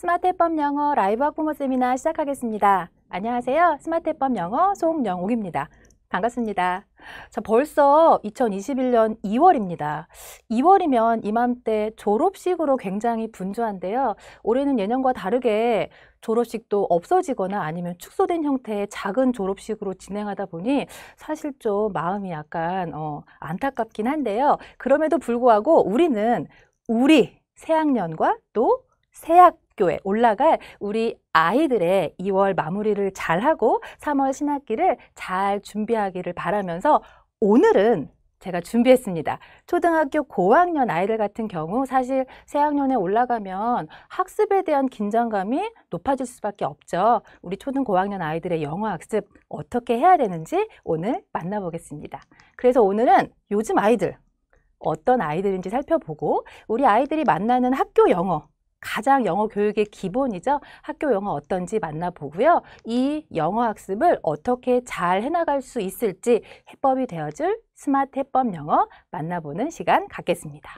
스마트 해법 영어 라이브 학부모 세미나 시작하겠습니다. 안녕하세요. 스마트 해법 영어 송영옥입니다. 반갑습니다. 자, 벌써 2021년 2월입니다. 2월이면 이맘때 졸업식으로 굉장히 분주한데요. 올해는 예년과 다르게 졸업식도 없어지거나 아니면 축소된 형태의 작은 졸업식으로 진행하다 보니 사실 좀 마음이 약간 어, 안타깝긴 한데요. 그럼에도 불구하고 우리는 우리 새학년과 또 새학 신학교에 올라갈 우리 아이들의 2월 마무리를 잘하고 3월 신학기를 잘 준비하기를 바라면서 오늘은 제가 준비했습니다. 초등학교 고학년 아이들 같은 경우 사실 새학년에 올라가면 학습에 대한 긴장감이 높아질 수밖에 없죠. 우리 초등 고학년 아이들의 영어 학습 어떻게 해야 되는지 오늘 만나보겠습니다. 그래서 오늘은 요즘 아이들 어떤 아이들인지 살펴보고 우리 아이들이 만나는 학교 영어 가장 영어 교육의 기본이죠. 학교 영어 어떤지 만나보고요. 이 영어 학습을 어떻게 잘 해나갈 수 있을지 해법이 되어줄 스마트 해법 영어 만나보는 시간 갖겠습니다.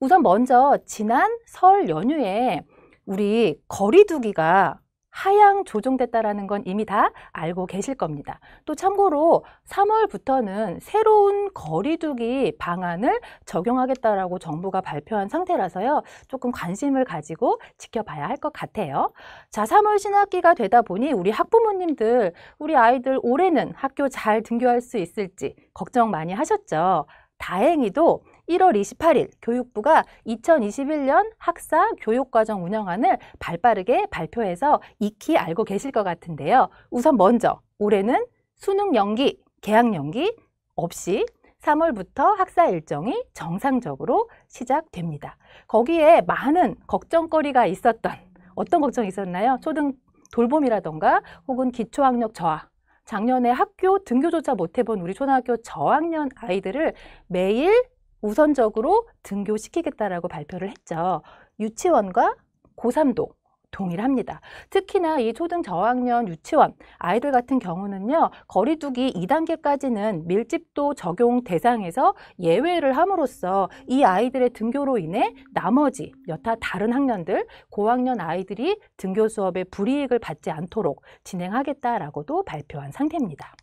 우선 먼저 지난 설 연휴에 우리 거리두기가 하향 조정됐다라는 건 이미 다 알고 계실 겁니다. 또 참고로 3월부터는 새로운 거리두기 방안을 적용하겠다라고 정부가 발표한 상태라서요. 조금 관심을 가지고 지켜봐야 할 것 같아요. 자, 3월 신학기가 되다 보니 우리 학부모님들, 우리 아이들 올해는 학교 잘 등교할 수 있을지 걱정 많이 하셨죠. 다행히도 1월 28일 교육부가 2021년 학사 교육과정 운영안을 발빠르게 발표해서 익히 알고 계실 것 같은데요. 우선 먼저 올해는 수능 연기, 개학 연기 없이 3월부터 학사 일정이 정상적으로 시작됩니다. 거기에 많은 걱정거리가 있었던 어떤 걱정이 있었나요? 초등 돌봄이라던가 혹은 기초학력 저하 작년에 학교 등교조차 못해본 우리 초등학교 저학년 아이들을 매일 우선적으로 등교시키겠다라고 발표를 했죠. 유치원과 고3도 동일합니다. 특히나 이 초등 저학년 유치원 아이들 같은 경우는요. 거리두기 2단계까지는 밀집도 적용 대상에서 예외를 함으로써 이 아이들의 등교로 인해 나머지 여타 다른 학년들 고학년 아이들이 등교 수업에 불이익을 받지 않도록 진행하겠다라고도 발표한 상태입니다.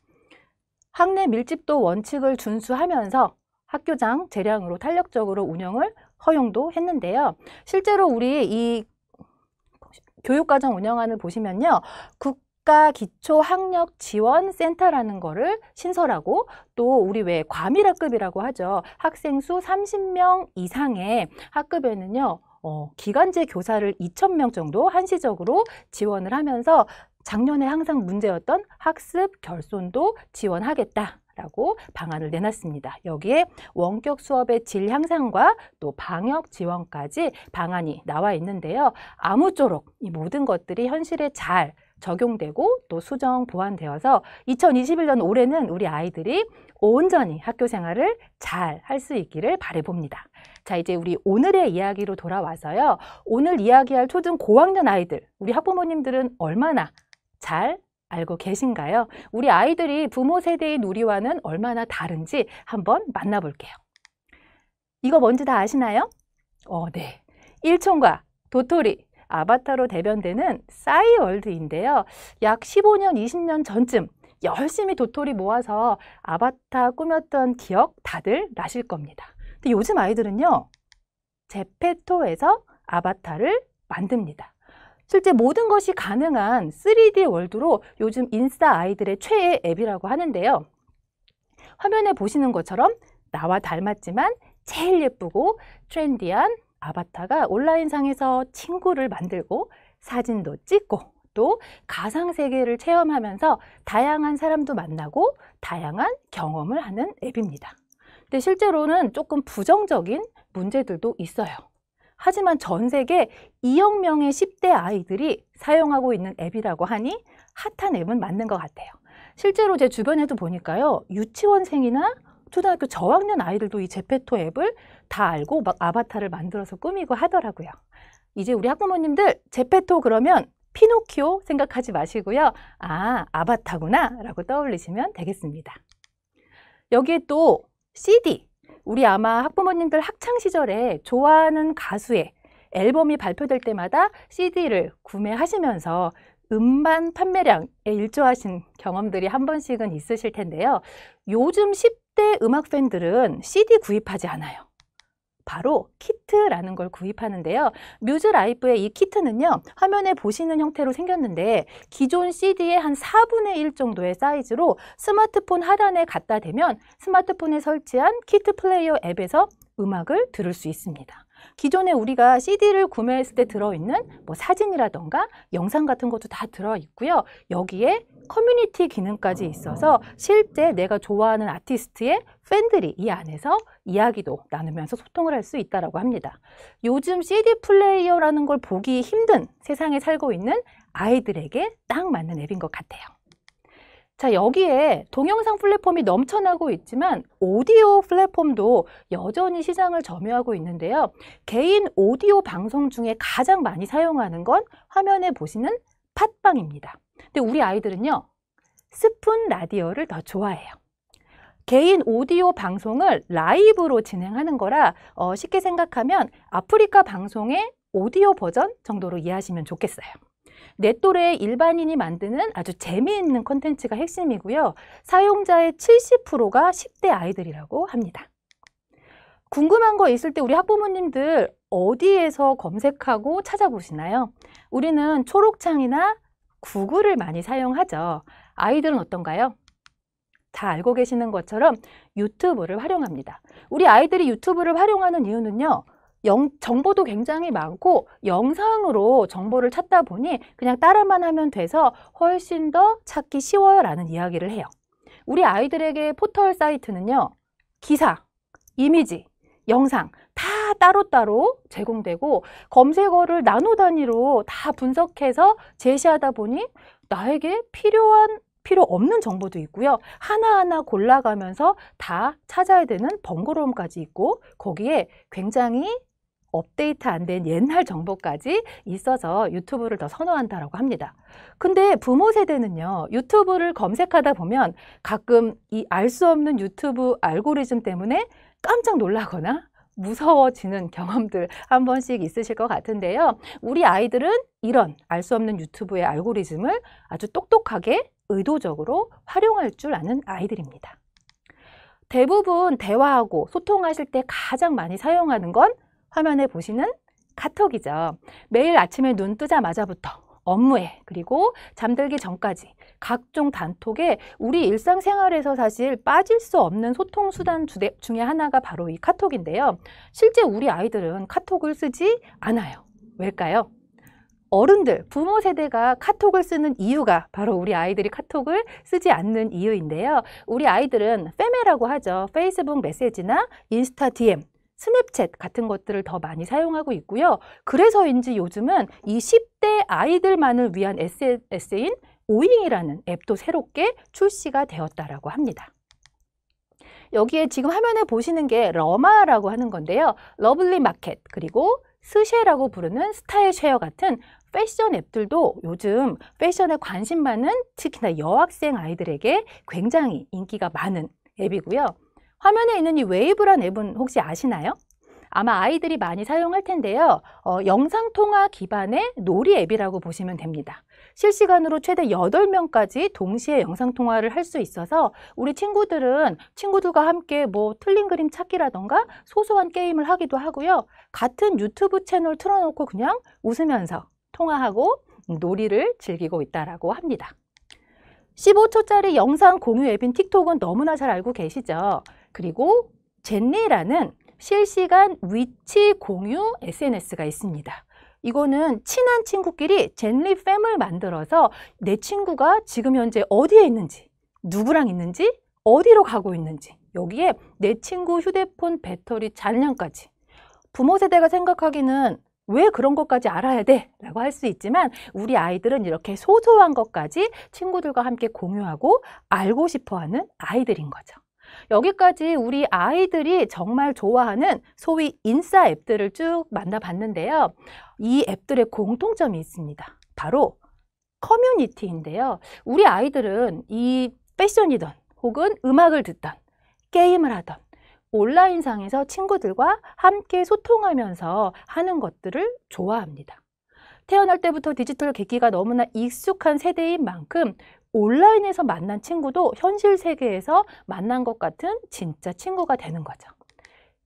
학내 밀집도 원칙을 준수하면서 학교장 재량으로 탄력적으로 운영을 허용도 했는데요. 실제로 우리 이 교육과정 운영안을 보시면요. 국가 기초 학력 지원 센터라는 거를 신설하고 또 우리 왜 과밀학급이라고 하죠. 학생 수 30명 이상의 학급에는요. 어, 기간제 교사를 2,000명 정도 한시적으로 지원을 하면서 작년에 항상 문제였던 학습 결손도 지원하겠다. 라고 방안을 내놨습니다. 여기에 원격 수업의 질 향상과 또 방역 지원까지 방안이 나와 있는데요. 아무쪼록 이 모든 것들이 현실에 잘 적용되고 또 수정 보완되어서 2021년 올해는 우리 아이들이 온전히 학교 생활을 잘 할 수 있기를 바래봅니다. 자, 이제 우리 오늘의 이야기로 돌아와서요. 오늘 이야기할 초등 고학년 아이들, 우리 학부모님들은 얼마나 잘 알고 계신가요? 우리 아이들이 부모 세대의 놀이와는 얼마나 다른지 한번 만나볼게요. 이거 뭔지 다 아시나요? 어, 네. 일촌과 도토리, 아바타로 대변되는 싸이월드인데요. 약 15년, 20년 전쯤 열심히 도토리 모아서 아바타 꾸몄던 기억 다들 나실 겁니다. 근데 요즘 아이들은요. 제페토에서 아바타를 만듭니다. 실제 모든 것이 가능한 3D 월드로 요즘 인싸 아이들의 최애 앱이라고 하는데요. 화면에 보시는 것처럼 나와 닮았지만 제일 예쁘고 트렌디한 아바타가 온라인상에서 친구를 만들고 사진도 찍고 또 가상세계를 체험하면서 다양한 사람도 만나고 다양한 경험을 하는 앱입니다. 근데 실제로는 조금 부정적인 문제들도 있어요. 하지만 전 세계 2억 명의 10대 아이들이 사용하고 있는 앱이라고 하니 핫한 앱은 맞는 것 같아요. 실제로 제 주변에도 보니까요. 유치원생이나 초등학교 저학년 아이들도 이 제페토 앱을 다 알고 막 아바타를 만들어서 꾸미고 하더라고요. 이제 우리 학부모님들 제페토 그러면 피노키오 생각하지 마시고요. 아, 아바타구나 라고 떠올리시면 되겠습니다. 여기에 또 CD, 우리 아마 학부모님들 학창 시절에 좋아하는 가수의 앨범이 발표될 때마다 CD를 구매하시면서 음반 판매량에 일조하신 경험들이 한 번씩은 있으실 텐데요. 요즘 10대 음악 팬들은 CD 구입하지 않아요. 바로 키트라는 걸 구입하는데요. 뮤즈 라이프의 이 키트는요. 화면에 보시는 형태로 생겼는데 기존 CD의 한 4분의 1 정도의 사이즈로 스마트폰 하단에 갖다 대면 스마트폰에 설치한 키트 플레이어 앱에서 음악을 들을 수 있습니다. 기존에 우리가 CD를 구매했을 때 들어있는 뭐 사진이라던가 영상 같은 것도 다 들어있고요. 여기에 커뮤니티 기능까지 있어서 실제 내가 좋아하는 아티스트의 팬들이 이 안에서 이야기도 나누면서 소통을 할 수 있다고 합니다. 요즘 CD 플레이어라는 걸 보기 힘든 세상에 살고 있는 아이들에게 딱 맞는 앱인 것 같아요. 자 여기에 동영상 플랫폼이 넘쳐나고 있지만 오디오 플랫폼도 여전히 시장을 점유하고 있는데요. 개인 오디오 방송 중에 가장 많이 사용하는 건 화면에 보시는 팟빵입니다. 근데 우리 아이들은요. 스푼 라디오를 더 좋아해요. 개인 오디오 방송을 라이브로 진행하는 거라 어, 쉽게 생각하면 아프리카 방송의 오디오 버전 정도로 이해하시면 좋겠어요. 내 또래 일반인이 만드는 아주 재미있는 콘텐츠가 핵심이고요. 사용자의 70%가 10대 아이들이라고 합니다. 궁금한 거 있을 때 우리 학부모님들 어디에서 검색하고 찾아보시나요? 우리는 초록창이나 구글을 많이 사용하죠. 아이들은 어떤가요? 다 알고 계시는 것처럼 유튜브를 활용합니다. 우리 아이들이 유튜브를 활용하는 이유는요. 영, 정보도 굉장히 많고 영상으로 정보를 찾다 보니 그냥 따라만 하면 돼서 훨씬 더 찾기 쉬워요 라는 이야기를 해요. 우리 아이들에게 포털 사이트는요. 기사, 이미지, 영상 다 따로따로 제공되고 검색어를 나노 단위로 다 분석해서 제시하다 보니 나에게 필요한 필요 없는 정보도 있고요. 하나하나 골라가면서 다 찾아야 되는 번거로움까지 있고 거기에 굉장히 업데이트 안 된 옛날 정보까지 있어서 유튜브를 더 선호한다라고 합니다. 근데 부모 세대는요, 유튜브를 검색하다 보면 가끔 이 알 수 없는 유튜브 알고리즘 때문에 깜짝 놀라거나 무서워지는 경험들 한 번씩 있으실 것 같은데요. 우리 아이들은 이런 알 수 없는 유튜브의 알고리즘을 아주 똑똑하게 의도적으로 활용할 줄 아는 아이들입니다. 대부분 대화하고 소통하실 때 가장 많이 사용하는 건 화면에 보시는 카톡이죠. 매일 아침에 눈 뜨자마자부터 업무에 그리고 잠들기 전까지 각종 단톡에 우리 일상생활에서 사실 빠질 수 없는 소통수단 중에 하나가 바로 이 카톡인데요. 실제 우리 아이들은 카톡을 쓰지 않아요. 왜일까요? 어른들, 부모 세대가 카톡을 쓰는 이유가 바로 우리 아이들이 카톡을 쓰지 않는 이유인데요. 우리 아이들은 페메라고 하죠. 페이스북 메시지나 인스타 DM 스냅챗 같은 것들을 더 많이 사용하고 있고요. 그래서인지 요즘은 이 10대 아이들만을 위한 s n s 인 오잉이라는 앱도 새롭게 출시가 되었다라고 합니다. 여기에 지금 화면에 보시는 게 러마라고 하는 건데요. 러블리 마켓 그리고 스쉐라고 부르는 스타일 쉐어 같은 패션 앱들도 요즘 패션에 관심 많은 특히나 여학생 아이들에게 굉장히 인기가 많은 앱이고요. 화면에 있는 이 웨이브란 앱은 혹시 아시나요? 아마 아이들이 많이 사용할 텐데요. 어, 영상통화 기반의 놀이 앱이라고 보시면 됩니다. 실시간으로 최대 8명까지 동시에 영상통화를 할 수 있어서 우리 친구들은 친구들과 함께 뭐 틀린 그림 찾기라던가 소소한 게임을 하기도 하고요. 같은 유튜브 채널 틀어놓고 그냥 웃으면서 통화하고 놀이를 즐기고 있다라고 합니다. 15초짜리 영상 공유 앱인 틱톡은 너무나 잘 알고 계시죠? 그리고 젠니라는 실시간 위치 공유 SNS가 있습니다. 이거는 친한 친구끼리 젠리 팸을 만들어서 내 친구가 지금 현재 어디에 있는지, 누구랑 있는지, 어디로 가고 있는지 여기에 내 친구 휴대폰 배터리 잔량까지 부모 세대가 생각하기는 왜 그런 것까지 알아야 돼? 라고 할 수 있지만 우리 아이들은 이렇게 소소한 것까지 친구들과 함께 공유하고 알고 싶어하는 아이들인 거죠. 여기까지 우리 아이들이 정말 좋아하는 소위 인싸 앱들을 쭉 만나봤는데요. 이 앱들의 공통점이 있습니다. 바로 커뮤니티인데요. 우리 아이들은 이 패션이든 혹은 음악을 듣던 게임을 하던 온라인상에서 친구들과 함께 소통하면서 하는 것들을 좋아합니다. 태어날 때부터 디지털 계기가 너무나 익숙한 세대인 만큼 온라인에서 만난 친구도 현실 세계에서 만난 것 같은 진짜 친구가 되는 거죠.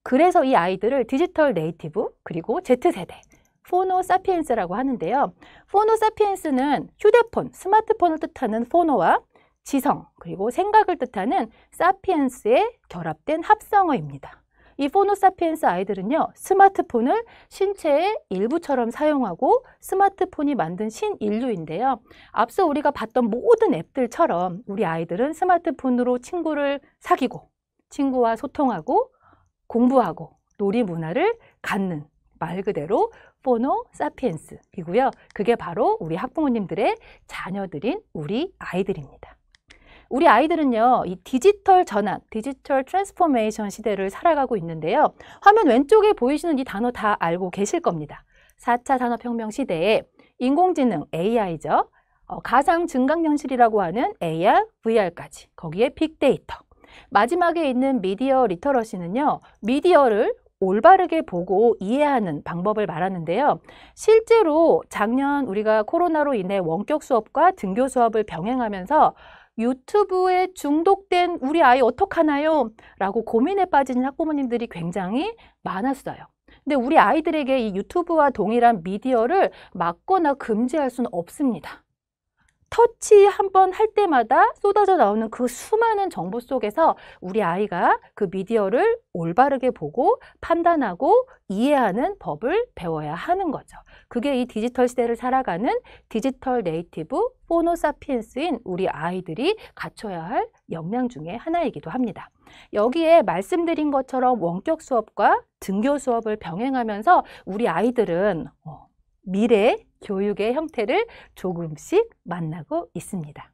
그래서 이 아이들을 디지털 네이티브 그리고 Z세대 포노 사피엔스라고 하는데요. 포노 사피엔스는 휴대폰, 스마트폰을 뜻하는 포노와 지성 그리고 생각을 뜻하는 사피엔스에 결합된 합성어입니다. 이 포노사피엔스 아이들은요. 스마트폰을 신체의 일부처럼 사용하고 스마트폰이 만든 신인류인데요. 앞서 우리가 봤던 모든 앱들처럼 우리 아이들은 스마트폰으로 친구를 사귀고 친구와 소통하고 공부하고 놀이 문화를 갖는 말 그대로 포노 사피엔스이고요. 그게 바로 우리 학부모님들의 자녀들인 우리 아이들입니다. 우리 아이들은요, 이 디지털 전환, 디지털 트랜스포메이션 시대를 살아가고 있는데요. 화면 왼쪽에 보이시는 이 단어 다 알고 계실 겁니다. 4차 산업혁명 시대에 인공지능 AI죠. 어, 가상 증강현실이라고 하는 AR, VR까지 거기에 빅데이터. 마지막에 있는 미디어 리터러시는요. 미디어를 올바르게 보고 이해하는 방법을 말하는데요. 실제로 작년 우리가 코로나로 인해 원격 수업과 등교 수업을 병행하면서 유튜브에 중독된 우리 아이 어떡하나요? 라고 고민에 빠진 학부모님들이 굉장히 많았어요. 근데 우리 아이들에게 이 유튜브와 동일한 미디어를 막거나 금지할 수는 없습니다. 터치 한 번 할 때마다 쏟아져 나오는 그 수많은 정보 속에서 우리 아이가 그 미디어를 올바르게 보고 판단하고 이해하는 법을 배워야 하는 거죠. 그게 이 디지털 시대를 살아가는 디지털 네이티브 포노사피엔스인 우리 아이들이 갖춰야 할 역량 중의 하나이기도 합니다. 여기에 말씀드린 것처럼 원격 수업과 등교 수업을 병행하면서 우리 아이들은 어, 미래 교육의 형태를 조금씩 만나고 있습니다.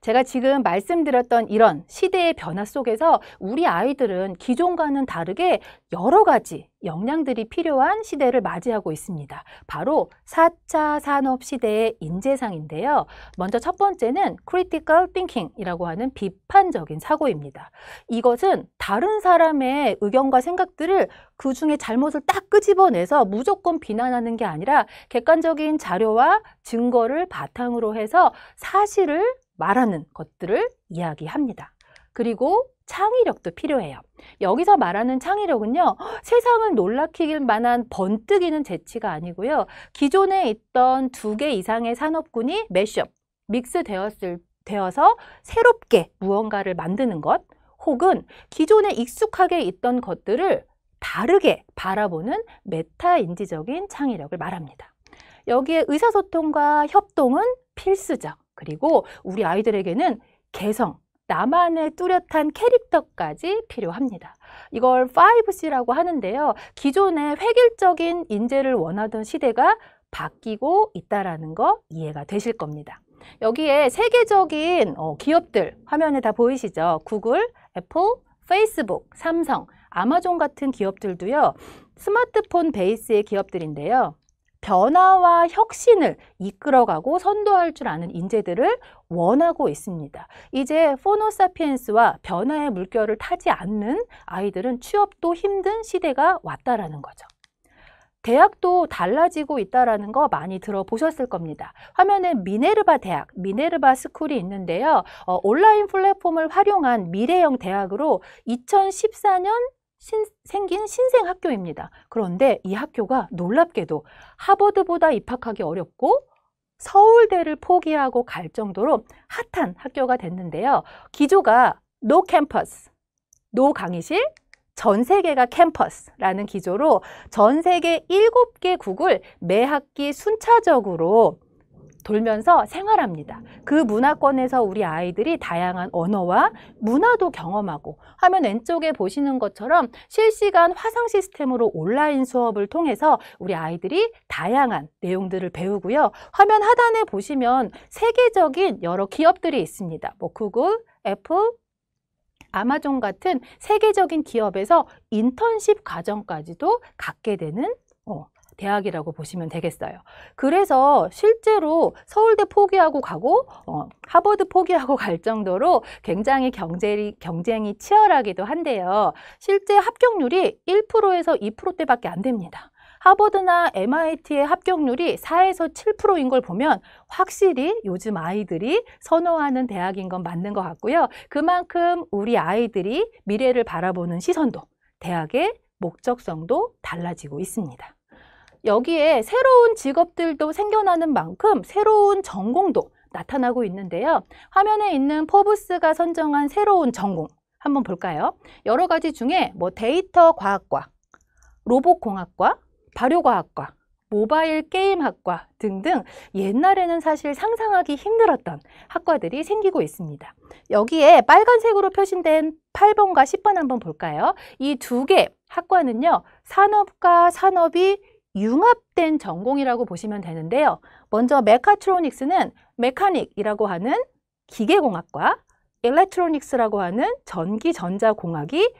제가 지금 말씀드렸던 이런 시대의 변화 속에서 우리 아이들은 기존과는 다르게 여러 가지 역량들이 필요한 시대를 맞이하고 있습니다. 바로 4차 산업 시대의 인재상인데요. 먼저 첫 번째는 critical thinking이라고 하는 비판적인 사고입니다. 이것은 다른 사람의 의견과 생각들을 그 중에 잘못을 딱 끄집어내서 무조건 비난하는 게 아니라 객관적인 자료와 증거를 바탕으로 해서 사실을 말하는 것들을 이야기합니다. 그리고 창의력도 필요해요. 여기서 말하는 창의력은요, 세상을 놀라키길 만한 번뜩이는 재치가 아니고요, 기존에 있던 두 개 이상의 산업군이 매시업, 믹스 되었을, 되어서 새롭게 무언가를 만드는 것, 혹은 기존에 익숙하게 있던 것들을 다르게 바라보는 메타인지적인 창의력을 말합니다. 여기에 의사소통과 협동은 필수적 그리고 우리 아이들에게는 개성, 나만의 뚜렷한 캐릭터까지 필요합니다. 이걸 5C라고 하는데요. 기존의 획일적인 인재를 원하던 시대가 바뀌고 있다는거 이해가 되실 겁니다. 여기에 세계적인 어, 기업들 화면에 다 보이시죠? 구글, 애플, 페이스북, 삼성, 아마존 같은 기업들도요. 스마트폰 베이스의 기업들인데요. 변화와 혁신을 이끌어가고 선도할 줄 아는 인재들을 원하고 있습니다. 이제 포노사피엔스와 변화의 물결을 타지 않는 아이들은 취업도 힘든 시대가 왔다라는 거죠. 대학도 달라지고 있다라는 거 많이 들어보셨을 겁니다. 화면에 미네르바 대학, 미네르바 스쿨이 있는데요. 어, 온라인 플랫폼을 활용한 미래형 대학으로 2014년 신, 생긴 신생 학교입니다. 그런데 이 학교가 놀랍게도 하버드보다 입학하기 어렵고 서울대를 포기하고 갈 정도로 핫한 학교가 됐는데요. 기조가 노 캠퍼스, 노 강의실, 전 세계가 캠퍼스라는 기조로 전 세계 7개 국을 매 학기 순차적으로 돌면서 생활합니다. 그 문화권에서 우리 아이들이 다양한 언어와 문화도 경험하고 화면 왼쪽에 보시는 것처럼 실시간 화상 시스템으로 온라인 수업을 통해서 우리 아이들이 다양한 내용들을 배우고요. 화면 하단에 보시면 세계적인 여러 기업들이 있습니다. 뭐 구글, 애플, 아마존 같은 세계적인 기업에서 인턴십 과정까지도 갖게 되는 대학이라고 보시면 되겠어요. 그래서 실제로 서울대 포기하고 가고 어, 하버드 포기하고 갈 정도로 굉장히 경쟁이, 경쟁이 치열하기도 한데요. 실제 합격률이 1%에서 2%대밖에 안 됩니다. 하버드나 MIT의 합격률이 4에서 7%인 걸 보면 확실히 요즘 아이들이 선호하는 대학인 건 맞는 것 같고요. 그만큼 우리 아이들이 미래를 바라보는 시선도 대학의 목적성도 달라지고 있습니다. 여기에 새로운 직업들도 생겨나는 만큼 새로운 전공도 나타나고 있는데요. 화면에 있는 포브스가 선정한 새로운 전공 한번 볼까요? 여러 가지 중에 뭐 데이터 과학과, 로봇공학과, 발효과학과, 모바일 게임학과 등등 옛날에는 사실 상상하기 힘들었던 학과들이 생기고 있습니다. 여기에 빨간색으로 표시된 8번과 10번 한번 볼까요? 이 두 개 학과는요. 산업과 산업이 융합된 전공이라고 보시면 되는데요. 먼저 메카트로닉스는 메카닉이라고 하는 기계공학과 일렉트로닉스라고 하는 전기전자공학이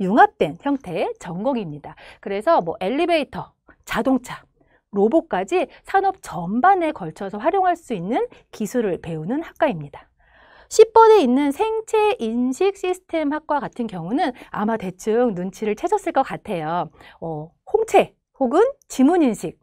융합된 형태의 전공입니다. 그래서 뭐 엘리베이터, 자동차, 로봇까지 산업 전반에 걸쳐서 활용할 수 있는 기술을 배우는 학과입니다. 10번에 있는 생체 인식 시스템 학과 같은 경우는 아마 대충 눈치를 채셨을 것 같아요. 어, 홍채 혹은 지문 인식,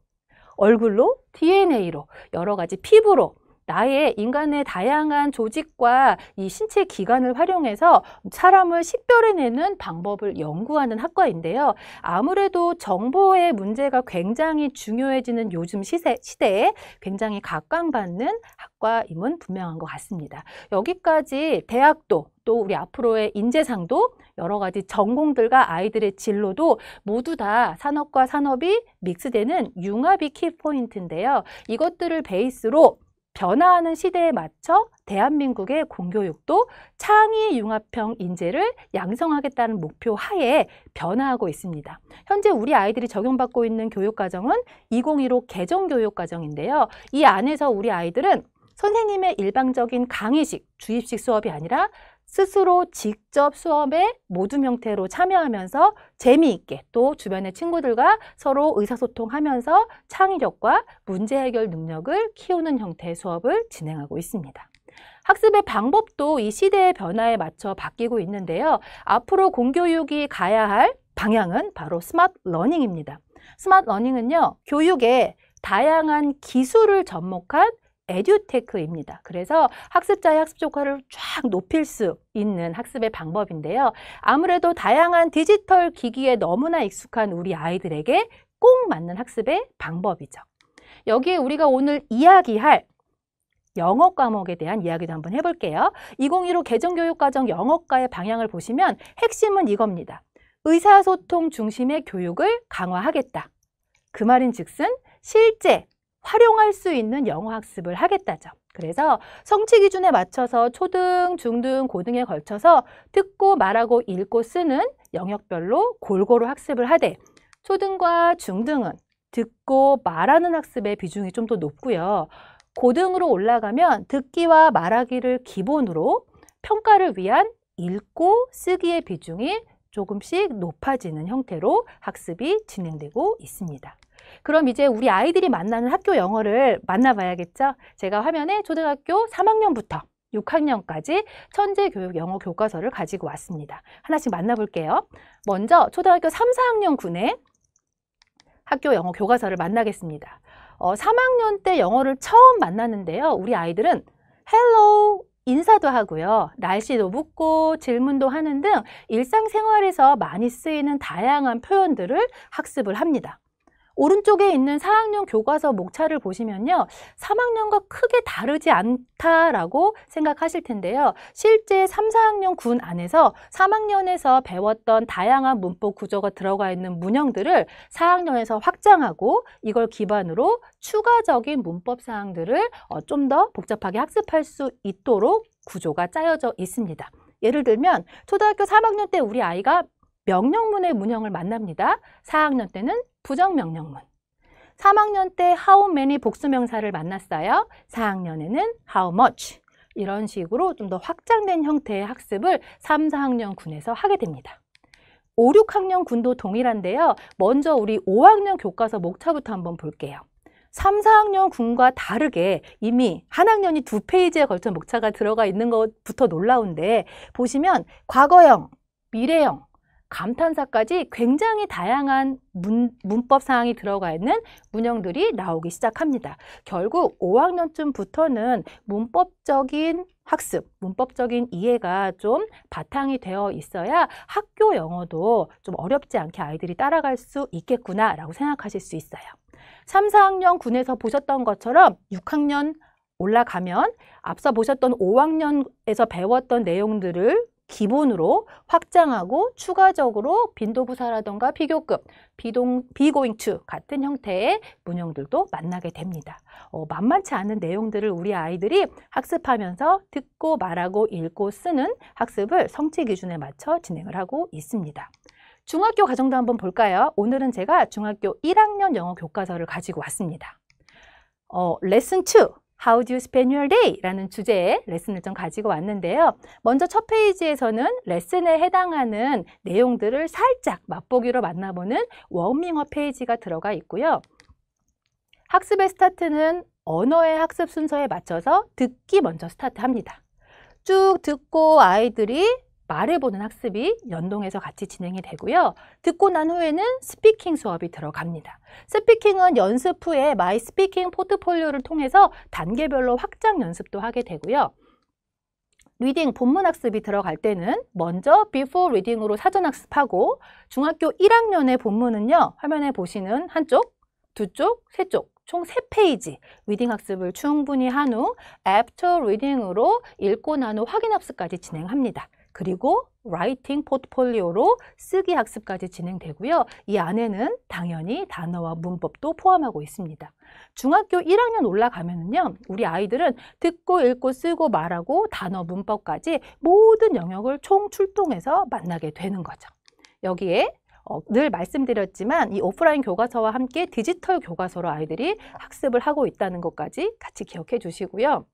얼굴로 DNA로 여러 가지 피부로 나의 인간의 다양한 조직과 이 신체 기관을 활용해서 사람을 식별해내는 방법을 연구하는 학과인데요. 아무래도 정보의 문제가 굉장히 중요해지는 요즘 시세, 시대에 굉장히 각광받는 학과임은 분명한 것 같습니다. 여기까지 대학도 또 우리 앞으로의 인재상도 여러 가지 전공들과 아이들의 진로도 모두 다 산업과 산업이 믹스되는 융합이 키포인트인데요. 이것들을 베이스로 변화하는 시대에 맞춰 대한민국의 공교육도 창의 융합형 인재를 양성하겠다는 목표 하에 변화하고 있습니다. 현재 우리 아이들이 적용받고 있는 교육과정은 2015 개정교육과정인데요. 이 안에서 우리 아이들은 선생님의 일방적인 강의식, 주입식 수업이 아니라 스스로 직접 수업에 모든 형태로 참여하면서 재미있게 또 주변의 친구들과 서로 의사소통하면서 창의력과 문제 해결 능력을 키우는 형태의 수업을 진행하고 있습니다. 학습의 방법도 이 시대의 변화에 맞춰 바뀌고 있는데요. 앞으로 공교육이 가야 할 방향은 바로 스마트 러닝입니다. 스마트 러닝은요, 교육에 다양한 기술을 접목한 에듀테크입니다. 그래서 학습자의 학습 효과를 쫙 높일 수 있는 학습의 방법인데요. 아무래도 다양한 디지털 기기에 너무나 익숙한 우리 아이들에게 꼭 맞는 학습의 방법이죠. 여기에 우리가 오늘 이야기할 영어 과목에 대한 이야기도 한번 해볼게요. 2015 개정교육과정 영어과의 방향을 보시면 핵심은 이겁니다. 의사소통 중심의 교육을 강화하겠다. 그 말인 즉슨 실제 활용할 수 있는 영어 학습을 하겠다죠. 그래서 성취 기준에 맞춰서 초등, 중등, 고등에 걸쳐서 듣고 말하고 읽고 쓰는 영역별로 골고루 학습을 하되 초등과 중등은 듣고 말하는 학습의 비중이 좀 더 높고요. 고등으로 올라가면 듣기와 말하기를 기본으로 평가를 위한 읽고 쓰기의 비중이 조금씩 높아지는 형태로 학습이 진행되고 있습니다. 그럼 이제 우리 아이들이 만나는 학교 영어를 만나봐야겠죠? 제가 화면에 초등학교 3학년부터 6학년까지 천재교육 영어 교과서를 가지고 왔습니다. 하나씩 만나볼게요. 먼저 초등학교 3, 4학년 군에 학교 영어 교과서를 만나겠습니다. 어, 3학년 때 영어를 처음 만났는데요. 우리 아이들은 hello 인사도 하고요. 날씨도 묻고 질문도 하는 등 일상생활에서 많이 쓰이는 다양한 표현들을 학습을 합니다. 오른쪽에 있는 4학년 교과서 목차를 보시면요. 3학년과 크게 다르지 않다라고 생각하실 텐데요. 실제 3, 4학년 군 안에서 3학년에서 배웠던 다양한 문법 구조가 들어가 있는 문형들을 4학년에서 확장하고 이걸 기반으로 추가적인 문법 사항들을 어, 좀더 복잡하게 학습할 수 있도록 구조가 짜여져 있습니다. 예를 들면 초등학교 3학년 때 우리 아이가 명령문의 문형을 만납니다. 4학년 때는 부정명령문. 3학년 때 how many 복수명사를 만났어요. 4학년에는 how much. 이런 식으로 좀 더 확장된 형태의 학습을 3, 4학년 군에서 하게 됩니다. 5, 6학년 군도 동일한데요. 먼저 우리 5학년 교과서 목차부터 한번 볼게요. 3, 4학년 군과 다르게 이미 한 학년이 두 페이지에 걸쳐 목차가 들어가 있는 것부터 놀라운데 보시면 과거형, 미래형, 감탄사까지 굉장히 다양한 문, 문법 사항이 들어가 있는 문형들이 나오기 시작합니다. 결국 5학년쯤부터는 문법적인 학습, 문법적인 이해가 좀 바탕이 되어 있어야 학교 영어도 좀 어렵지 않게 아이들이 따라갈 수 있겠구나라고 생각하실 수 있어요. 3, 4학년 군에서 보셨던 것처럼 6학년 올라가면 앞서 보셨던 5학년에서 배웠던 내용들을 기본으로 확장하고 추가적으로 빈도부사라던가 피교급 비동, 비고잉투 같은 형태의 문형들도 만나게 됩니다. 어, 만만치 않은 내용들을 우리 아이들이 학습하면서 듣고 말하고 읽고 쓰는 학습을 성취 기준에 맞춰 진행을 하고 있습니다. 중학교 과정도 한번 볼까요? 오늘은 제가 중학교 1학년 영어 교과서를 가지고 왔습니다. 어, 레슨 2, How do you spend your day? 라는 주제의 레슨을 좀 가지고 왔는데요. 먼저 첫 페이지에서는 레슨에 해당하는 내용들을 살짝 맛보기로 만나보는 워밍업 페이지가 들어가 있고요. 학습의 스타트는 언어의 학습 순서에 맞춰서 듣기 먼저 스타트합니다. 쭉 듣고 아이들이 말해보는 학습이 연동해서 같이 진행이 되고요. 듣고 난 후에는 스피킹 수업이 들어갑니다. 스피킹은 연습 후에 마이 스피킹 포트폴리오를 통해서 단계별로 확장 연습도 하게 되고요. 리딩 본문 학습이 들어갈 때는 먼저 before reading으로 사전 학습하고 중학교 1학년의 본문은요. 화면에 보시는 한쪽, 두쪽, 세쪽 총 세페이지 리딩 학습을 충분히 한 후 after reading으로 읽고 난 후 확인 학습까지 진행합니다. 그리고 라이팅 포트폴리오로 쓰기 학습까지 진행되고요. 이 안에는 당연히 단어와 문법도 포함하고 있습니다. 중학교 1학년 올라가면요 우리 아이들은 듣고 읽고 쓰고 말하고 단어 문법까지 모든 영역을 총 출동해서 만나게 되는 거죠. 여기에 어, 늘 말씀드렸지만 이 오프라인 교과서와 함께 디지털 교과서로 아이들이 학습을 하고 있다는 것까지 같이 기억해 주시고요.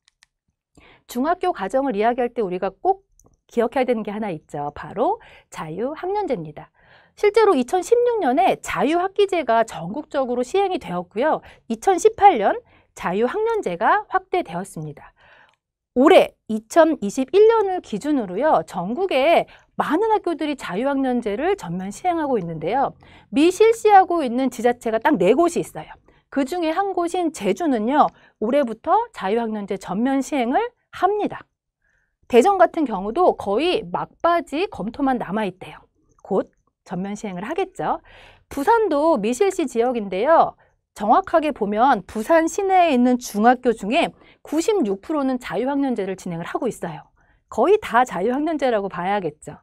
중학교 과정을 이야기할 때 우리가 꼭 기억해야 되는 게 하나 있죠. 바로 자유학년제입니다. 실제로 2016년에 자유학기제가 전국적으로 시행이 되었고요. 2018년 자유학년제가 확대되었습니다. 올해 2021년을 기준으로요. 전국에 많은 학교들이 자유학년제를 전면 시행하고 있는데요. 미 실시하고 있는 지자체가 딱 네 곳이 있어요. 그 중에 한 곳인 제주는요. 올해부터 자유학년제 전면 시행을 합니다. 대전 같은 경우도 거의 막바지 검토만 남아있대요. 곧 전면 시행을 하겠죠. 부산도 미실시 지역인데요. 정확하게 보면 부산 시내에 있는 중학교 중에 96%는 자유학년제를 진행을 하고 있어요. 거의 다 자유학년제라고 봐야겠죠.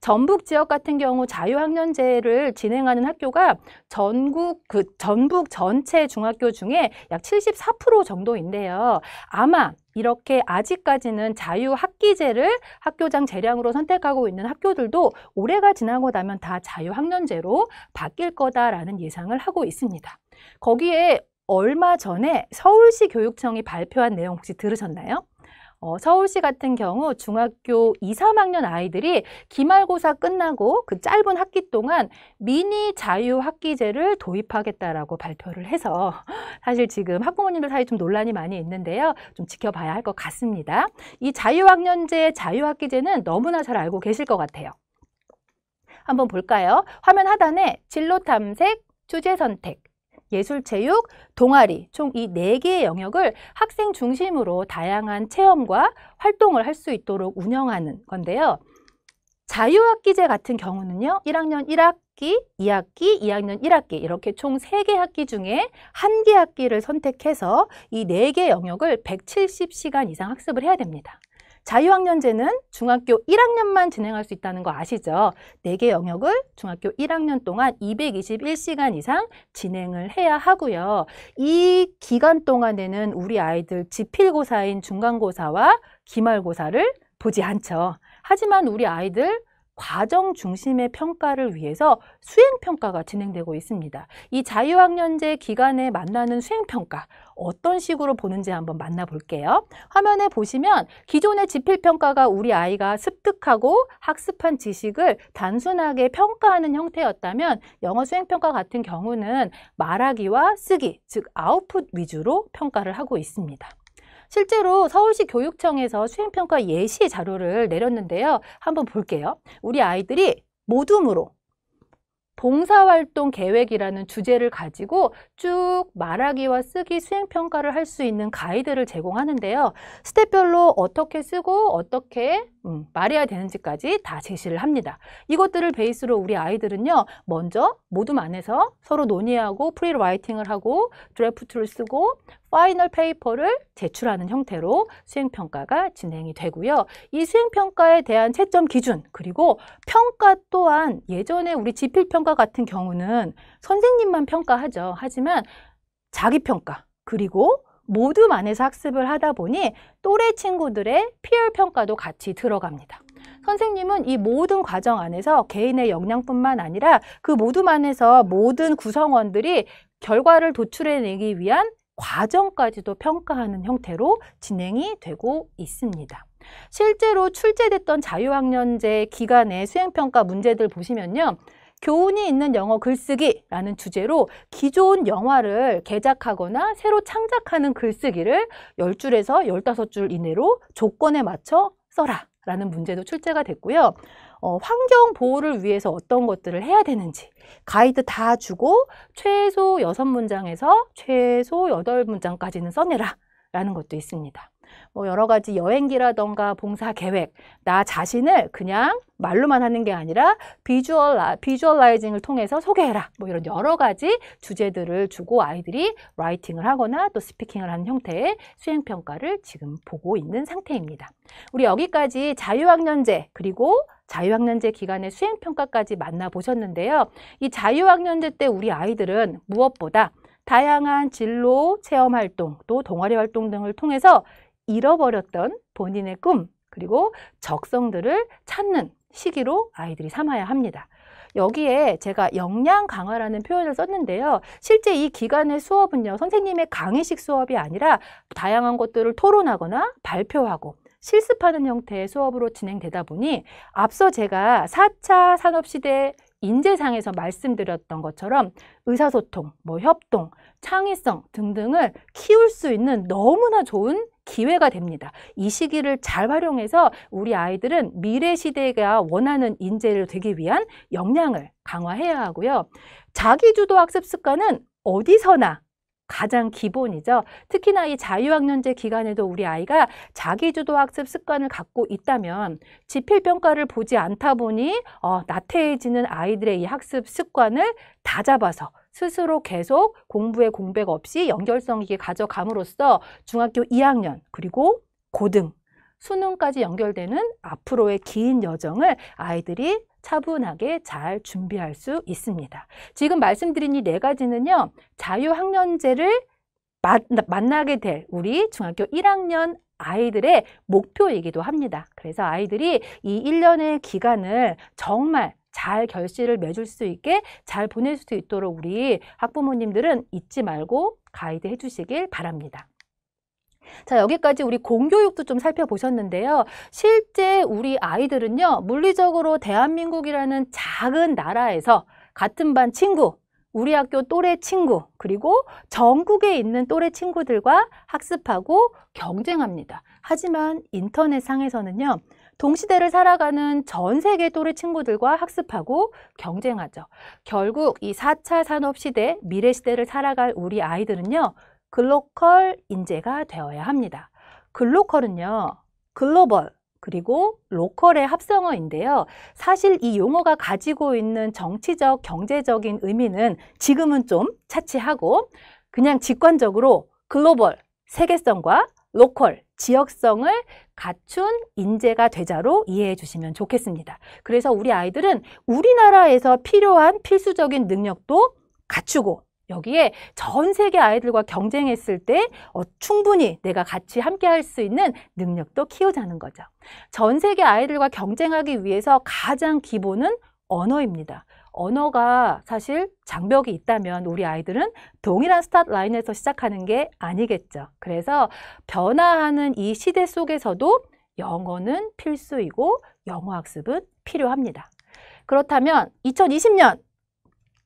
전북 지역 같은 경우 자유학년제를 진행하는 학교가 전국 그 전북 전체 중학교 중에 약 74% 정도인데요. 아마 이렇게 아직까지는 자유학기제를 학교장 재량으로 선택하고 있는 학교들도 올해가 지나고 나면 다 자유학년제로 바뀔 거다라는 예상을 하고 있습니다. 거기에 얼마 전에 서울시 교육청이 발표한 내용 혹시 들으셨나요? 어, 서울시 같은 경우 중학교 2, 3학년 아이들이 기말고사 끝나고 그 짧은 학기 동안 미니 자유학기제를 도입하겠다라고 발표를 해서 사실 지금 학부모님들 사이 좀 논란이 많이 있는데요. 좀 지켜봐야 할 것 같습니다. 이 자유학년제, 자유학기제는 너무나 잘 알고 계실 것 같아요. 한번 볼까요? 화면 하단에 진로 탐색, 주제 선택, 예술체육, 동아리 총 이 네개의 영역을 학생 중심으로 다양한 체험과 활동을 할 수 있도록 운영하는 건데요. 자유학기제 같은 경우는요. 1학년 1학기, 2학기, 2학년 1학기 이렇게 총 세 개 학기 중에 한 개 학기를 선택해서 이 네개 영역을 170시간 이상 학습을 해야 됩니다. 자유학년제는 중학교 1학년만 진행할 수 있다는 거 아시죠? 4개 영역을 중학교 1학년 동안 221시간 이상 진행을 해야 하고요. 이 기간 동안에는 우리 아이들 지필고사인 중간고사와 기말고사를 보지 않죠. 하지만 우리 아이들 과정 중심의 평가를 위해서 수행평가가 진행되고 있습니다. 이 자유학년제 기간에 만나는 수행평가 어떤 식으로 보는지 한번 만나볼게요. 화면에 보시면 기존의 지필평가가 우리 아이가 습득하고 학습한 지식을 단순하게 평가하는 형태였다면 영어 수행평가 같은 경우는 말하기와 쓰기, 즉 아웃풋 위주로 평가를 하고 있습니다. 실제로 서울시 교육청에서 수행평가 예시 자료를 내렸는데요. 한번 볼게요. 우리 아이들이 모둠으로 봉사활동 계획이라는 주제를 가지고 쭉 말하기와 쓰기 수행평가를 할 수 있는 가이드를 제공하는데요. 스텝별로 어떻게 쓰고 어떻게 음, 말해야 되는지까지 다 제시를 합니다. 이것들을 베이스로 우리 아이들은요. 먼저 모둠 안에서 서로 논의하고 프리라이팅을 하고 드래프트를 쓰고 파이널 페이퍼를 제출하는 형태로 수행평가가 진행이 되고요. 이 수행평가에 대한 채점 기준 그리고 평가 또한 예전에 우리 지필평가 같은 경우는 선생님만 평가하죠. 하지만 자기평가 그리고 모두 만에서 학습을 하다 보니 또래 친구들의 피열 평가도 같이 들어갑니다. 선생님은 이 모든 과정 안에서 개인의 역량뿐만 아니라 그 모둠 안에서 모든 구성원들이 결과를 도출해내기 위한 과정까지도 평가하는 형태로 진행이 되고 있습니다. 실제로 출제됐던 자유학년제 기간의 수행평가 문제들 보시면요. 교훈이 있는 영어 글쓰기라는 주제로 기존 영화를 개작하거나 새로 창작하는 글쓰기를 열줄에서 열다섯 줄 이내로 조건에 맞춰 써라 라는 문제도 출제가 됐고요. 어, 환경 보호를 위해서 어떤 것들을 해야 되는지 가이드 다 주고 최소 6 문장에서 최소 8 문장까지는 써내라 라는 것도 있습니다. 뭐 여러 가지 여행기라던가 봉사 계획, 나 자신을 그냥 말로만 하는 게 아니라 비주얼라, 비주얼라이징을 통해서 소개해라. 뭐 이런 여러 가지 주제들을 주고 아이들이 라이팅을 하거나 또 스피킹을 하는 형태의 수행평가를 지금 보고 있는 상태입니다. 우리 여기까지 자유학년제 그리고 자유학년제 기간의 수행평가까지 만나보셨는데요. 이 자유학년제 때 우리 아이들은 무엇보다 다양한 진로, 체험활동, 또 동아리 활동 등을 통해서 잃어버렸던 본인의 꿈, 그리고 적성들을 찾는 시기로 아이들이 삼아야 합니다. 여기에 제가 역량 강화라는 표현을 썼는데요. 실제 이 기간의 수업은요. 선생님의 강의식 수업이 아니라 다양한 것들을 토론하거나 발표하고 실습하는 형태의 수업으로 진행되다 보니 앞서 제가 4차 산업시대 인재상에서 말씀드렸던 것처럼 의사소통, 뭐 협동, 창의성 등등을 키울 수 있는 너무나 좋은 기회가 됩니다. 이 시기를 잘 활용해서 우리 아이들은 미래 시대가 원하는 인재를 되기 위한 역량을 강화해야 하고요. 자기주도 학습 습관은 어디서나 가장 기본이죠. 특히나 이 자유학년제 기간에도 우리 아이가 자기주도 학습 습관을 갖고 있다면 지필평가를 보지 않다 보니 어, 나태해지는 아이들의 이 학습 습관을 다 잡아서 스스로 계속 공부에 공백 없이 연결성 있게 가져감으로써 중학교 2학년 그리고 고등 수능까지 연결되는 앞으로의 긴 여정을 아이들이 차분하게 잘 준비할 수 있습니다. 지금 말씀드린 이 네 가지는요. 자유학년제를 만나게 될 우리 중학교 1학년 아이들의 목표이기도 합니다. 그래서 아이들이 이 1년의 기간을 정말 잘 결실을 맺을 수 있게 잘 보낼 수 있도록 우리 학부모님들은 잊지 말고 가이드 해주시길 바랍니다. 자, 여기까지 우리 공교육도 좀 살펴보셨는데요. 실제 우리 아이들은요, 물리적으로 대한민국이라는 작은 나라에서 같은 반 친구, 우리 학교 또래 친구, 그리고 전국에 있는 또래 친구들과 학습하고 경쟁합니다. 하지만 인터넷 상에서는요, 동시대를 살아가는 전 세계 또래 친구들과 학습하고 경쟁하죠. 결국 이 4차 산업 시대, 미래 시대를 살아갈 우리 아이들은요, 글로컬 인재가 되어야 합니다. 글로컬은요, 글로벌, 그리고 로컬의 합성어인데요. 사실 이 용어가 가지고 있는 정치적, 경제적인 의미는 지금은 좀 차치하고 그냥 직관적으로 글로벌, 세계성과 로컬, 지역성을 갖춘 인재가 되자로 이해해 주시면 좋겠습니다. 그래서 우리 아이들은 우리나라에서 필요한 필수적인 능력도 갖추고 여기에 전 세계 아이들과 경쟁했을 때 어, 충분히 내가 같이 함께 할 수 있는 능력도 키우자는 거죠. 전 세계 아이들과 경쟁하기 위해서 가장 기본은 언어입니다. 언어가 사실 장벽이 있다면 우리 아이들은 동일한 스타트 라인에서 시작하는 게 아니겠죠. 그래서 변화하는 이 시대 속에서도 영어는 필수이고 영어 학습은 필요합니다. 그렇다면 2020년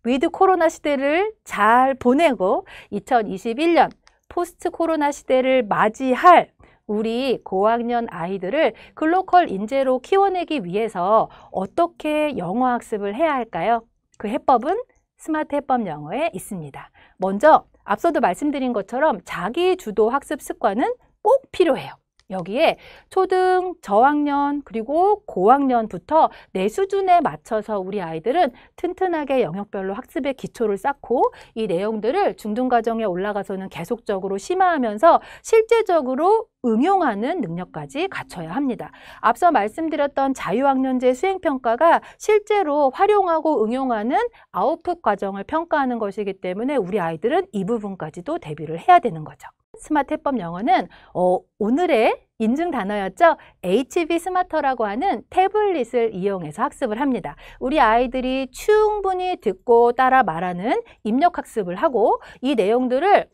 위드 코로나 시대를 잘 보내고 2021년 포스트 코로나 시대를 맞이할 우리 고학년 아이들을 글로컬 인재로 키워내기 위해서 어떻게 영어 학습을 해야 할까요? 그 해법은 스마트 해법 영어에 있습니다. 먼저 앞서도 말씀드린 것처럼 자기 주도 학습 습관은 꼭 필요해요. 여기에 초등, 저학년, 그리고 고학년부터 내 수준에 맞춰서 우리 아이들은 튼튼하게 영역별로 학습의 기초를 쌓고 이 내용들을 중등과정에 올라가서는 계속적으로 심화하면서 실제적으로 응용하는 능력까지 갖춰야 합니다. 앞서 말씀드렸던 자유학년제 수행평가가 실제로 활용하고 응용하는 아웃풋 과정을 평가하는 것이기 때문에 우리 아이들은 이 부분까지도 대비를 해야 되는 거죠. 스마트 해법 영어는 어, 오늘의 인증 단어였죠. HB 스마터라고 하는 태블릿을 이용해서 학습을 합니다. 우리 아이들이 충분히 듣고 따라 말하는 입력 학습을 하고 이 내용들을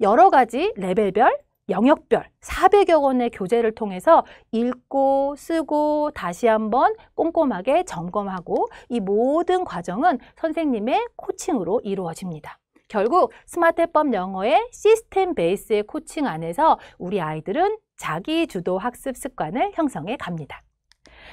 여러 가지 레벨별 영역별 400여 권의 교재를 통해서 읽고 쓰고 다시 한번 꼼꼼하게 점검하고 이 모든 과정은 선생님의 코칭으로 이루어집니다. 결국 스마트 해법 영어의 시스템 베이스의 코칭 안에서 우리 아이들은 자기 주도 학습 습관을 형성해 갑니다.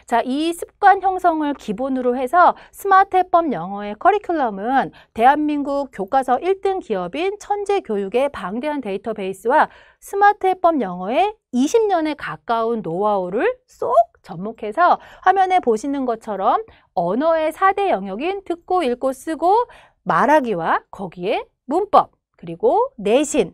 자, 이 습관 형성을 기본으로 해서 스마트 해법 영어의 커리큘럼은 대한민국 교과서 1등 기업인 천재 교육의 방대한 데이터베이스와 스마트 해법 영어의 20년에 가까운 노하우를 쏙 접목해서 화면에 보시는 것처럼 언어의 4대 영역인 듣고 읽고 쓰고 말하기와 거기에 문법, 그리고 내신,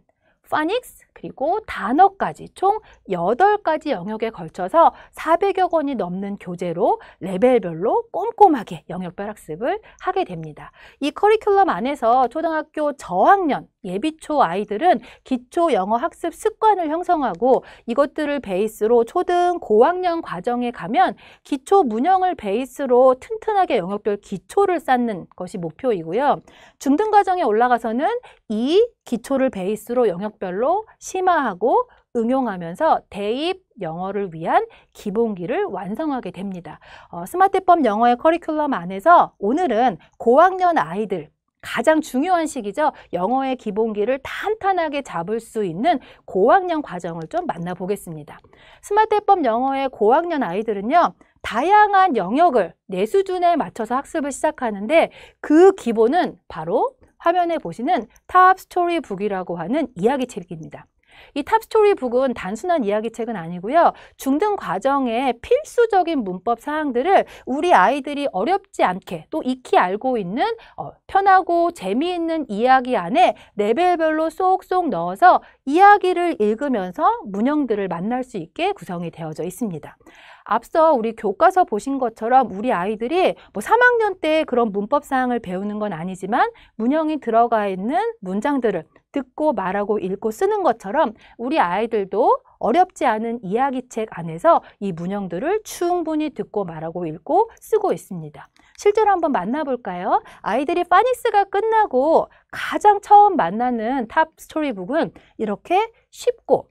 파닉스, 그리고 단어까지 총 여덟 가지 영역에 걸쳐서 400여 권이 넘는 교재로 레벨별로 꼼꼼하게 영역별 학습을 하게 됩니다. 이 커리큘럼 안에서 초등학교 저학년 예비초 아이들은 기초 영어 학습 습관을 형성하고 이것들을 베이스로 초등 고학년 과정에 가면 기초 문형을 베이스로 튼튼하게 영역별 기초를 쌓는 것이 목표이고요. 중등 과정에 올라가서는 이 기초를 베이스로 영역별로 심화하고 응용하면서 대입 영어를 위한 기본기를 완성하게 됩니다. 어, 스마트법 영어의 커리큘럼 안에서 오늘은 고학년 아이들 가장 중요한 시기죠. 영어의 기본기를 탄탄하게 잡을 수 있는 고학년 과정을 좀 만나보겠습니다. 스마트해법 영어의 고학년 아이들은요. 다양한 영역을 내 수준에 맞춰서 학습을 시작하는데 그 기본은 바로 화면에 보시는 탑 스토리북이라고 하는 이야기책입니다. 이 탑스토리 북은 단순한 이야기책은 아니고요. 중등 과정의 필수적인 문법 사항들을 우리 아이들이 어렵지 않게 또 익히 알고 있는 어, 편하고 재미있는 이야기 안에 레벨별로 쏙쏙 넣어서 이야기를 읽으면서 문형들을 만날 수 있게 구성이 되어져 있습니다. 앞서 우리 교과서 보신 것처럼 우리 아이들이 뭐 3학년 때 그런 문법 사항을 배우는 건 아니지만 문형이 들어가 있는 문장들을 듣고 말하고 읽고 쓰는 것처럼 우리 아이들도 어렵지 않은 이야기책 안에서 이 문형들을 충분히 듣고 말하고 읽고 쓰고 있습니다. 실제로 한번 만나볼까요? 아이들이 파니스가 끝나고 가장 처음 만나는 탑 스토리북은 이렇게 쉽고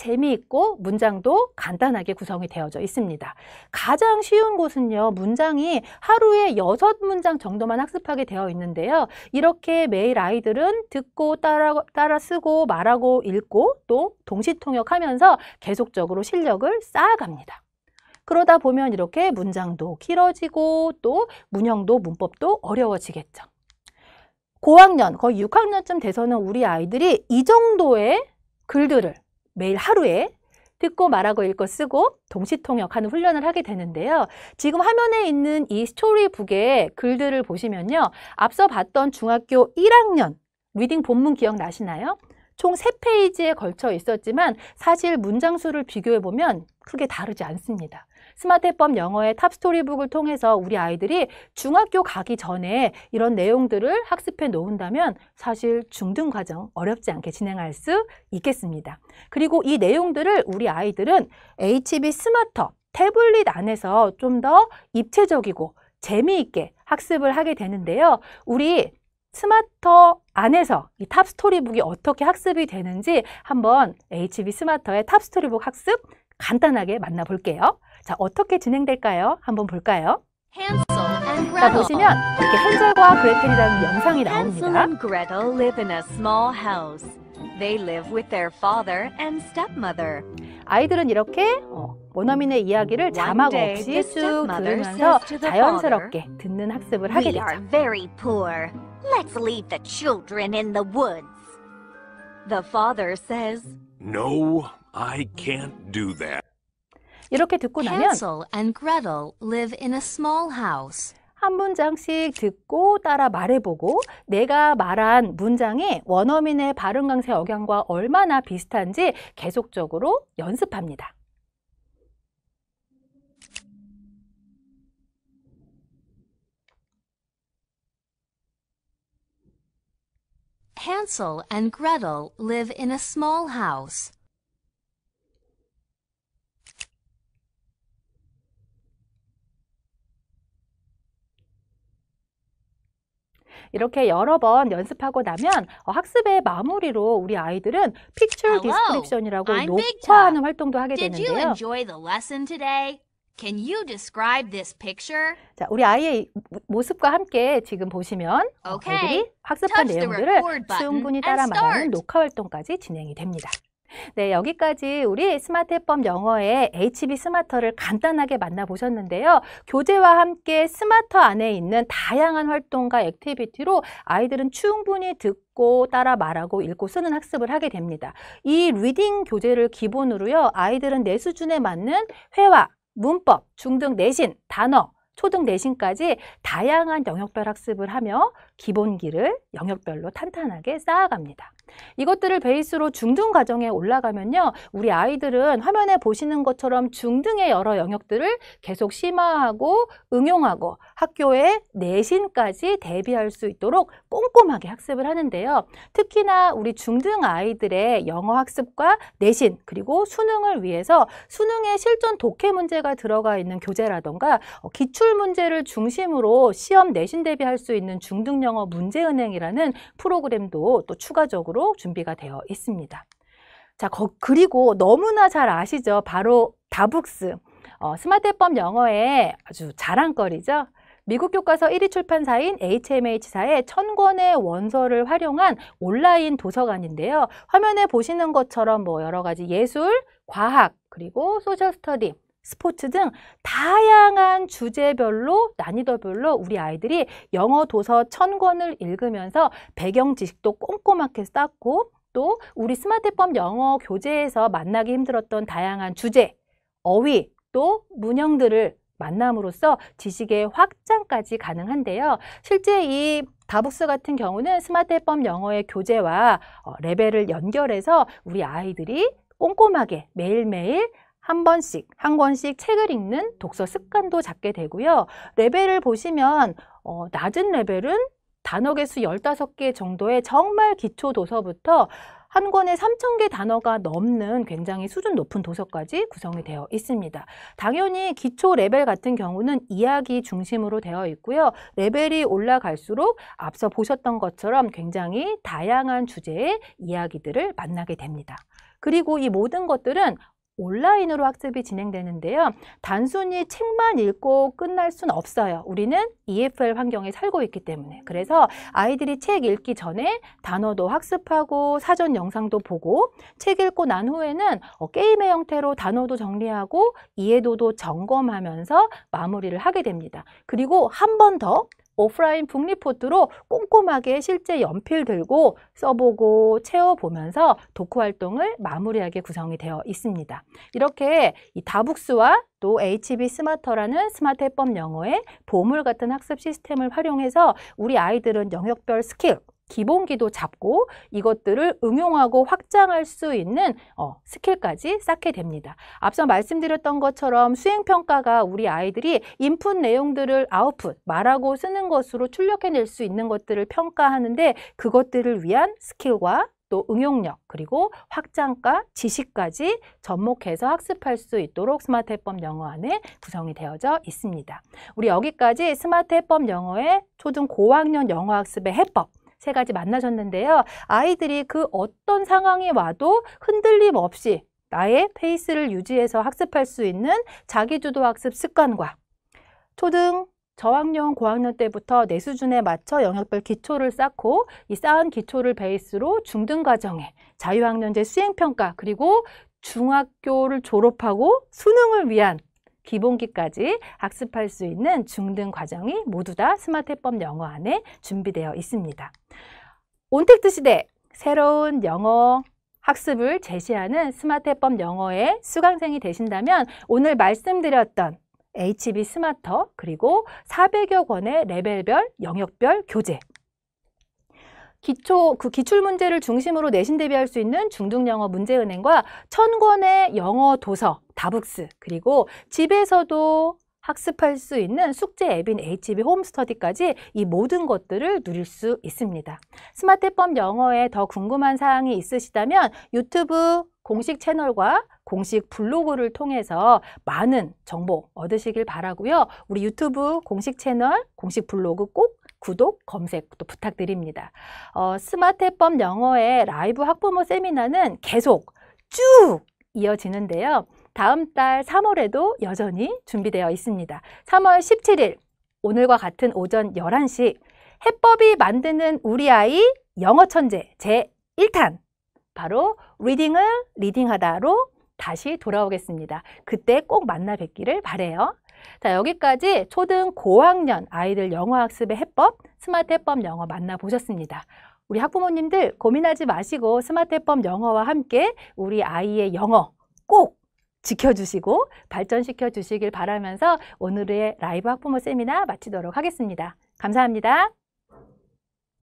재미있고 문장도 간단하게 구성이 되어져 있습니다. 가장 쉬운 곳은요. 문장이 하루에 여섯 문장 정도만 학습하게 되어 있는데요. 이렇게 매일 아이들은 듣고 따라, 따라 쓰고 말하고 읽고 또 동시통역하면서 계속적으로 실력을 쌓아갑니다. 그러다 보면 이렇게 문장도 길어지고 또 문형도 문법도 어려워지겠죠. 고학년, 거의 6학년쯤 돼서는 우리 아이들이 이 정도의 글들을 매일 하루에 듣고 말하고 읽고 쓰고 동시통역하는 훈련을 하게 되는데요. 지금 화면에 있는 이 스토리북의 글들을 보시면요. 앞서 봤던 중학교 1학년 리딩 본문 기억나시나요? 총3페이지에 걸쳐 있었지만 사실 문장 수를 비교해보면 크게 다르지 않습니다. 스마트해법 영어의 탑스토리북을 통해서 우리 아이들이 중학교 가기 전에 이런 내용들을 학습해 놓은다면 사실 중등 과정 어렵지 않게 진행할 수 있겠습니다. 그리고 이 내용들을 우리 아이들은 HB 스마터 태블릿 안에서 좀 더 입체적이고 재미있게 학습을 하게 되는데요. 우리 스마터 안에서 이 탑스토리북이 어떻게 학습이 되는지 한번 HB 스마터의 탑스토리북 학습 간단하게 만나볼게요. 자, 어떻게 진행될까요? 한번 볼까요? 자, 보시면 이렇게 헨젤과 그레텔이라는 영상이 나옵니다. 아이들은 이렇게 원어민의 이야기를 자막 없이 쭉 들으면서 자연스럽게 듣는 학습을 하게 되죠. Let's leave the children in the woods. The father says, No, I can't do that. 이렇게 듣고 나면 Hansel and Gretel live in a small house. 한 문장씩 듣고 따라 말해보고 내가 말한 문장이 원어민의 발음 강세 억양과 얼마나 비슷한지 계속적으로 연습합니다. Hansel and Gretel live in a small house. 이렇게 여러 번 연습하고 나면 어, 학습의 마무리로 우리 아이들은 Picture 아, Description이라고 녹화하는 활동도 하게 되는데요. 자, 우리 아이의 모습과 함께 지금 보시면 어, okay. 아이들이 학습한 내용들을 충분히 따라 말하는 녹화 활동까지 진행이 됩니다. 네, 여기까지 우리 스마트 해법 영어의 HB 스마터를 간단하게 만나보셨는데요. 교재와 함께 스마터 안에 있는 다양한 활동과 액티비티로 아이들은 충분히 듣고 따라 말하고 읽고 쓰는 학습을 하게 됩니다. 이 리딩 교재를 기본으로요. 아이들은 내 수준에 맞는 회화, 문법, 중등 내신, 단어, 초등 내신까지 다양한 영역별 학습을 하며 기본기를 영역별로 탄탄하게 쌓아갑니다. 이것들을 베이스로 중등 과정에 올라가면요. 우리 아이들은 화면에 보시는 것처럼 중등의 여러 영역들을 계속 심화하고 응용하고 학교에 내신까지 대비할 수 있도록 꼼꼼하게 학습을 하는데요. 특히나 우리 중등 아이들의 영어 학습과 내신 그리고 수능을 위해서 수능에 실전 독해 문제가 들어가 있는 교재라던가 어, 기출 문제를 중심으로 시험 내신 대비할 수 있는 중등 영어 문제은행이라는 프로그램도 또 추가적으로 정도로 준비가 되어 있습니다. 자, 거, 그리고 너무나 잘 아시죠? 바로 다북스. 어, 스마트법 영어의 아주 자랑거리죠. 미국 교과서 1위 출판사인 HMH사의 천 권의 원서를 활용한 온라인 도서관인데요. 화면에 보시는 것처럼 뭐 여러 가지 예술, 과학, 그리고 소셜 스터디, 스포츠 등 다양한 주제별로 난이도별로 우리 아이들이 영어 도서 1 0 0 0권을 읽으면서 배경 지식도 꼼꼼하게 쌓고 또 우리 스마트폰 영어 교재에서 만나기 힘들었던 다양한 주제, 어휘, 또 문형들을 만남으로써 지식의 확장까지 가능한데요. 실제 이 다북스 같은 경우는 스마트폰 영어의 교재와 어, 레벨을 연결해서 우리 아이들이 꼼꼼하게 매일매일 한 번씩 한 권씩 책을 읽는 독서 습관도 잡게 되고요. 레벨을 보시면 어, 낮은 레벨은 단어 개수 15개 정도의 정말 기초 도서부터 한 권에 3,000개 단어가 넘는 굉장히 수준 높은 도서까지 구성이 되어 있습니다. 당연히 기초 레벨 같은 경우는 이야기 중심으로 되어 있고요. 레벨이 올라갈수록 앞서 보셨던 것처럼 굉장히 다양한 주제의 이야기들을 만나게 됩니다. 그리고 이 모든 것들은 온라인으로 학습이 진행되는데요. 단순히 책만 읽고 끝날 수는 없어요. 우리는 EFL 환경에 살고 있기 때문에. 그래서 아이들이 책 읽기 전에 단어도 학습하고 사전 영상도 보고 책 읽고 난 후에는 어, 게임의 형태로 단어도 정리하고 이해도도 점검하면서 마무리를 하게 됩니다. 그리고 한번더 오프라인 북리포트로 꼼꼼하게 실제 연필 들고 써보고 채워보면서 독후 활동을 마무리하게 구성이 되어 있습니다. 이렇게 이 다북스와 또 HB 스마터라는 스마트 해법 영어의 보물 같은 학습 시스템을 활용해서 우리 아이들은 영역별 스킬, 기본기도 잡고 이것들을 응용하고 확장할 수 있는 어, 스킬까지 쌓게 됩니다. 앞서 말씀드렸던 것처럼 수행평가가 우리 아이들이 인풋 내용들을 아웃풋, 말하고 쓰는 것으로 출력해낼 수 있는 것들을 평가하는데 그것들을 위한 스킬과 또 응용력 그리고 확장과 지식까지 접목해서 학습할 수 있도록 스마트 해법 영어 안에 구성이 되어져 있습니다. 우리 여기까지 스마트 해법 영어의 초중 고학년 영어 학습의 해법 세 가지 만나셨는데요. 아이들이 그 어떤 상황에 와도 흔들림 없이 나의 페이스를 유지해서 학습할 수 있는 자기주도 학습 습관과 초등, 저학년, 고학년 때부터 내 수준에 맞춰 영역별 기초를 쌓고 이 쌓은 기초를 베이스로 중등 과정에 자유학년제 수행평가 그리고 중학교를 졸업하고 수능을 위한 기본기까지 학습할 수 있는 중등 과정이 모두 다 스마트 해법 영어 안에 준비되어 있습니다. 온택트 시대 새로운 영어 학습을 제시하는 스마트 해법 영어의 수강생이 되신다면 오늘 말씀드렸던 HB 스마터 그리고 400여 권의 레벨별 영역별 교재 기초 그 기출 문제를 중심으로 내신 대비할 수 있는 중등 영어 문제 은행과 천 권의 영어 도서 다북스 그리고 집에서도 학습할 수 있는 숙제 앱인 HB 홈스터디까지 이 모든 것들을 누릴 수 있습니다. 스마트법 영어에 더 궁금한 사항이 있으시다면 유튜브 공식 채널과 공식 블로그를 통해서 많은 정보 얻으시길 바라고요. 우리 유튜브 공식 채널, 공식 블로그 꼭 구독, 검색도 부탁드립니다. 어, 스마트 해법 영어의 라이브 학부모 세미나는 계속 쭉 이어지는데요. 다음 달 3월에도 여전히 준비되어 있습니다. 3월 17일 오늘과 같은 오전 11시 해법이 만드는 우리 아이 영어 천재 제1탄 바로 리딩을 리딩하다로 다시 돌아오겠습니다. 그때 꼭 만나 뵙기를 바래요. 자, 여기까지 초등 고학년 아이들 영어 학습의 해법, 스마트 해법 영어 만나보셨습니다. 우리 학부모님들 고민하지 마시고 스마트 해법 영어와 함께 우리 아이의 영어 꼭 지켜주시고 발전시켜 주시길 바라면서 오늘의 라이브 학부모 세미나 마치도록 하겠습니다. 감사합니다.